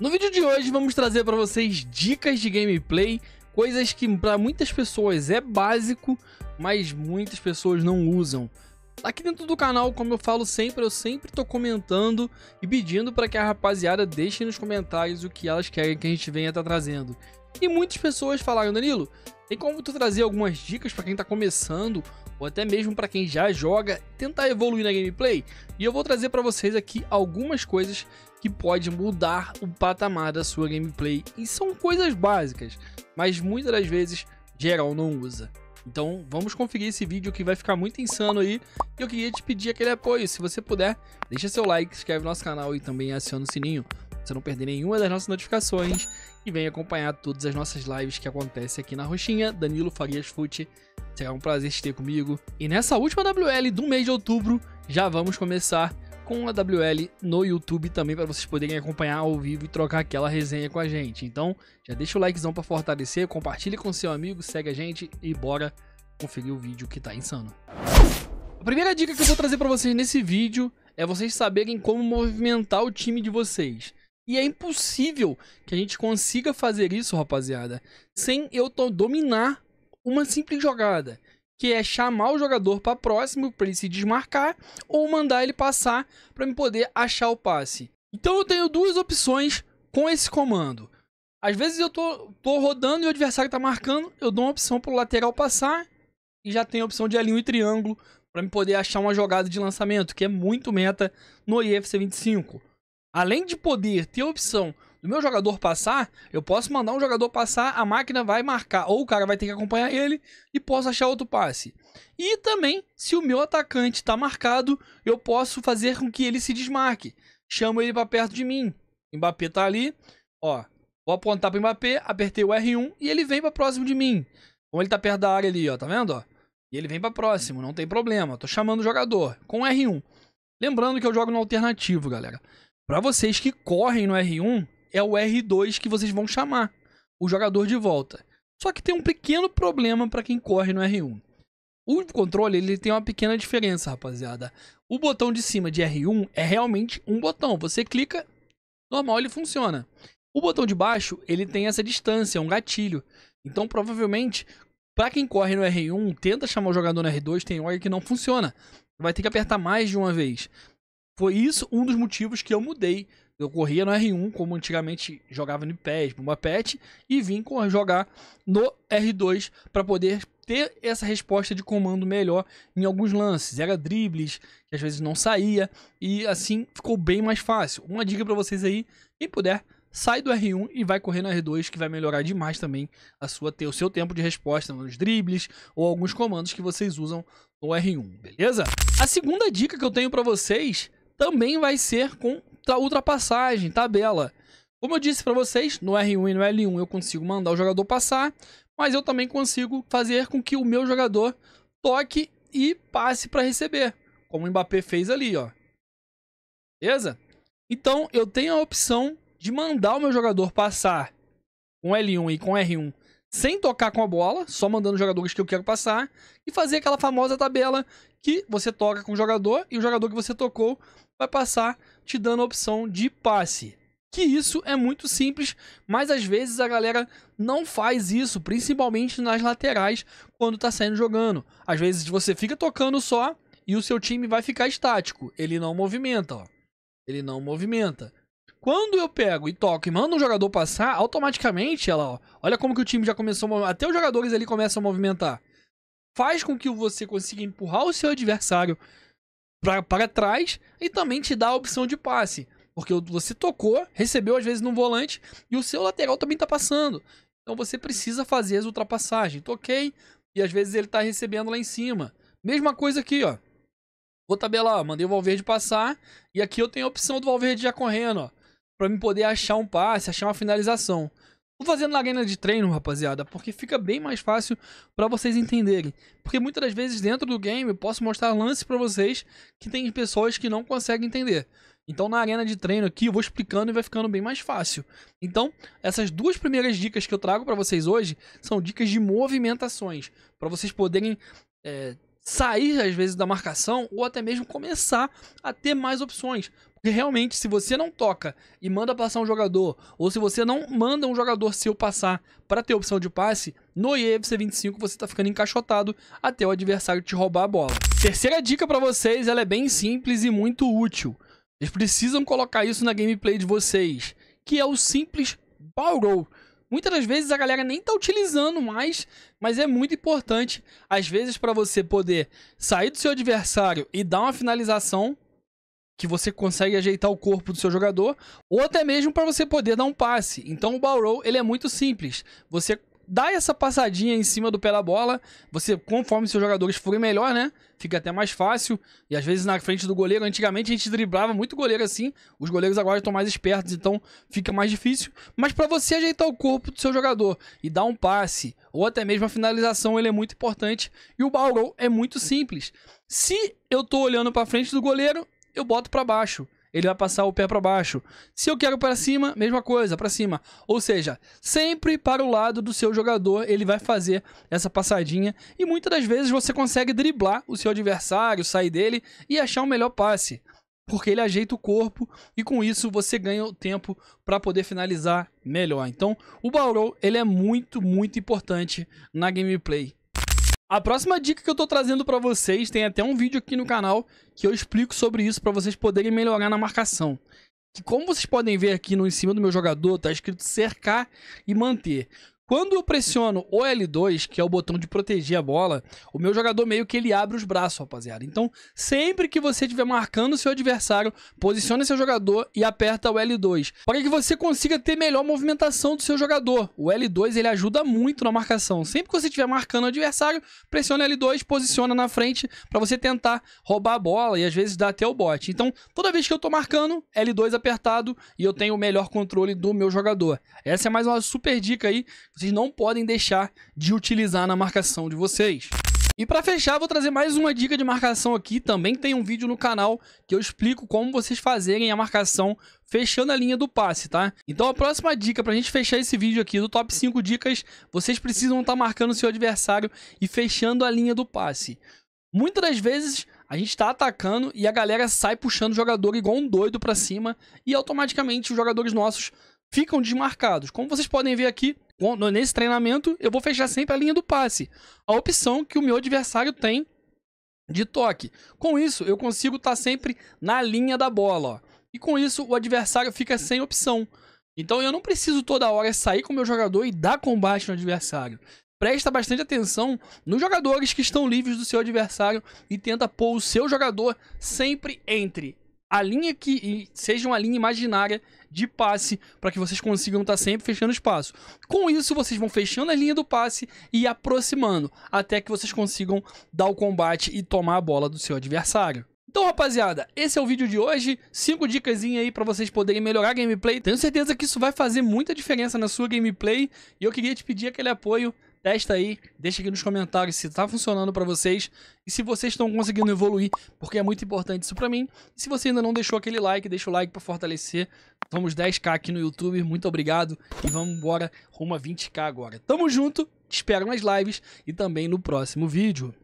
No vídeo de hoje vamos trazer para vocês dicas de gameplay, coisas que para muitas pessoas é básico, mas muitas pessoas não usam. Aqui dentro do canal, como eu falo sempre, eu sempre tô comentando e pedindo para que a rapaziada deixe nos comentários o que elas querem que a gente venha estar tá trazendo. E muitas pessoas falaram, Danilo, tem como tu trazer algumas dicas para quem tá começando ou até mesmo para quem já joga, tentar evoluir na gameplay? E eu vou trazer para vocês aqui algumas coisas que pode mudar o patamar da sua gameplay. E são coisas básicas, mas muitas das vezes geral não usa. Então vamos conferir esse vídeo que vai ficar muito insano aí. E eu queria te pedir aquele apoio. Se você puder, deixa seu like, inscreve no nosso canal e também aciona o sininho pra você não perder nenhuma das nossas notificações. E vem acompanhar todas as nossas lives que acontecem aqui na Roxinha, Danilo Farias Fute. Será um prazer te ter comigo. E nessa última WL do mês de outubro, já vamos começar com a WL no YouTube também para vocês poderem acompanhar ao vivo e trocar aquela resenha com a gente. Então, já deixa o likezão para fortalecer, compartilha com seu amigo, segue a gente e bora conferir o vídeo que tá insano. A primeira dica que eu vou trazer para vocês nesse vídeo é vocês saberem como movimentar o time de vocês. E é impossível que a gente consiga fazer isso, rapaziada, sem eu dominar uma simples jogada que é chamar o jogador para próximo para ele se desmarcar ou mandar ele passar para me poder achar o passe. Então eu tenho duas opções com esse comando. Às vezes eu tô, tô rodando e o adversário está marcando, eu dou uma opção para o lateral passar e já tenho a opção de alinho e triângulo para me poder achar uma jogada de lançamento, que é muito meta no IFC 25. Além de poder ter a opção do meu jogador passar, eu posso mandar um jogador passar, a máquina vai marcar, ou o cara vai ter que acompanhar ele e posso achar outro passe. E também, se o meu atacante está marcado, eu posso fazer com que ele se desmarque. Chamo ele para perto de mim. Mbappé tá ali, ó. Vou apontar para Mbappé, apertei o R1 e ele vem para próximo de mim. Como ele tá perto da área ali, ó, tá vendo, ó? E ele vem para próximo, não tem problema. Tô chamando o jogador com o R1. Lembrando que eu jogo no alternativo, galera. Para vocês que correm no R1, é o R2 que vocês vão chamar o jogador de volta. Só que tem um pequeno problema para quem corre no R1. O controle ele tem uma pequena diferença, rapaziada. O botão de cima de R1 é realmente um botão. Você clica, normal ele funciona. O botão de baixo ele tem essa distância, é um gatilho. Então provavelmente para quem corre no R1 tenta chamar o jogador no R2 tem hora que não funciona. Vai ter que apertar mais de uma vez. Foi isso um dos motivos que eu mudei eu corria no R1, como antigamente jogava no PES, no Pet, e vim jogar no R2 para poder ter essa resposta de comando melhor em alguns lances. Era dribles, que às vezes não saía, e assim ficou bem mais fácil. Uma dica para vocês aí, quem puder, sai do R1 e vai correr no R2, que vai melhorar demais também a sua ter o seu tempo de resposta nos dribles ou alguns comandos que vocês usam no R1, beleza? A segunda dica que eu tenho para vocês também vai ser com ultrapassagem, tabela. Como eu disse para vocês, no R1 e no L1 eu consigo mandar o jogador passar, mas eu também consigo fazer com que o meu jogador toque e passe para receber, como o Mbappé fez ali, ó. Beleza? Então eu tenho a opção de mandar o meu jogador passar com L1 e com R1 sem tocar com a bola, só mandando jogadores que eu quero passar, e fazer aquela famosa tabela que você toca com o jogador e o jogador que você tocou vai passar te dando a opção de passe. Que isso é muito simples, mas às vezes a galera não faz isso, principalmente nas laterais, quando tá saindo jogando. Às vezes você fica tocando só e o seu time vai ficar estático, ele não movimenta, ó. Ele não movimenta. Quando eu pego e toco e mando um jogador passar, automaticamente, ela, ó, olha como que o time já começou, até os jogadores ali começam a movimentar. Faz com que você consiga empurrar o seu adversário pra, para trás e também te dá a opção de passe. Porque você tocou, recebeu às vezes no volante e o seu lateral também tá passando. Então você precisa fazer as ultrapassagens. Toquei e às vezes ele tá recebendo lá em cima. Mesma coisa aqui, ó. Ô, Tabela, mandei o Valverde passar. E aqui eu tenho a opção do Valverde já correndo, ó. Pra mim poder achar um passe, achar uma finalização. Tô fazendo na arena de treino, rapaziada, porque fica bem mais fácil para vocês entenderem. Porque muitas das vezes dentro do game eu posso mostrar lances para vocês que tem pessoas que não conseguem entender. Então na arena de treino aqui eu vou explicando e vai ficando bem mais fácil. Então, essas duas primeiras dicas que eu trago para vocês hoje são dicas de movimentações, para vocês poderem é, sair às vezes da marcação ou até mesmo começar a ter mais opções. Porque realmente, se você não toca e manda passar um jogador, ou se você não manda um jogador seu passar para ter opção de passe, no IEFC 25 você está ficando encaixotado até o adversário te roubar a bola. Terceira dica para vocês, ela é bem simples e muito útil. Eles precisam colocar isso na gameplay de vocês, que é o simples ball roll. Muitas das vezes a galera nem tá utilizando mais, mas é muito importante, às vezes, para você poder sair do seu adversário e dar uma finalização que você consegue ajeitar o corpo do seu jogador, ou até mesmo para você poder dar um passe. Então o ball roll, ele é muito simples. Você dá essa passadinha em cima do pé da bola. Você, conforme seus jogadores forem melhor, né? Fica até mais fácil. E às vezes na frente do goleiro, antigamente a gente driblava muito goleiro assim. Os goleiros agora estão mais espertos, então fica mais difícil. Mas para você ajeitar o corpo do seu jogador e dar um passe, ou até mesmo a finalização, ele é muito importante. E o baú é muito simples. Se eu tô olhando para frente do goleiro, eu boto para baixo ele vai passar o pé para baixo. Se eu quero para cima, mesma coisa, para cima. Ou seja, sempre para o lado do seu jogador ele vai fazer essa passadinha e muitas das vezes você consegue driblar o seu adversário, sair dele e achar o um melhor passe. Porque ele ajeita o corpo e com isso você ganha o tempo para poder finalizar melhor. Então, o Bauru, ele é muito, muito importante na gameplay a próxima dica que eu tô trazendo para vocês tem até um vídeo aqui no canal que eu explico sobre isso para vocês poderem melhorar na marcação. Que como vocês podem ver aqui no em cima do meu jogador, tá escrito cercar e manter. Quando eu pressiono o L2, que é o botão de proteger a bola, o meu jogador meio que ele abre os braços, rapaziada. Então, sempre que você estiver marcando o seu adversário, posicione seu jogador e aperta o L2, para que você consiga ter melhor movimentação do seu jogador. O L2 ele ajuda muito na marcação. Sempre que você estiver marcando o adversário, pressione L2, posiciona na frente para você tentar roubar a bola e às vezes dar até o bote. Então, toda vez que eu estou marcando, L2 apertado e eu tenho o melhor controle do meu jogador. Essa é mais uma super dica aí vocês não podem deixar de utilizar na marcação de vocês. E para fechar, vou trazer mais uma dica de marcação aqui. Também tem um vídeo no canal que eu explico como vocês fazerem a marcação fechando a linha do passe, tá? Então a próxima dica pra gente fechar esse vídeo aqui do top 5 dicas, vocês precisam estar tá marcando seu adversário e fechando a linha do passe. Muitas das vezes a gente tá atacando e a galera sai puxando o jogador igual um doido pra cima e automaticamente os jogadores nossos ficam desmarcados. Como vocês podem ver aqui, nesse treinamento, eu vou fechar sempre a linha do passe. A opção que o meu adversário tem de toque. Com isso, eu consigo estar tá sempre na linha da bola. Ó. E com isso, o adversário fica sem opção. Então eu não preciso toda hora sair com o meu jogador e dar combate no adversário. Presta bastante atenção nos jogadores que estão livres do seu adversário e tenta pôr o seu jogador sempre entre a linha que seja uma linha imaginária de passe para que vocês consigam estar tá sempre fechando espaço. Com isso, vocês vão fechando a linha do passe e aproximando até que vocês consigam dar o combate e tomar a bola do seu adversário. Então, rapaziada, esse é o vídeo de hoje. 5 dicas aí para vocês poderem melhorar a gameplay. Tenho certeza que isso vai fazer muita diferença na sua gameplay. E eu queria te pedir aquele apoio Testa aí, deixa aqui nos comentários se tá funcionando para vocês e se vocês estão conseguindo evoluir, porque é muito importante isso para mim. E se você ainda não deixou aquele like, deixa o like para fortalecer. Vamos 10k aqui no YouTube, muito obrigado e vamos embora rumo a 20k agora. Tamo junto, te espero nas lives e também no próximo vídeo.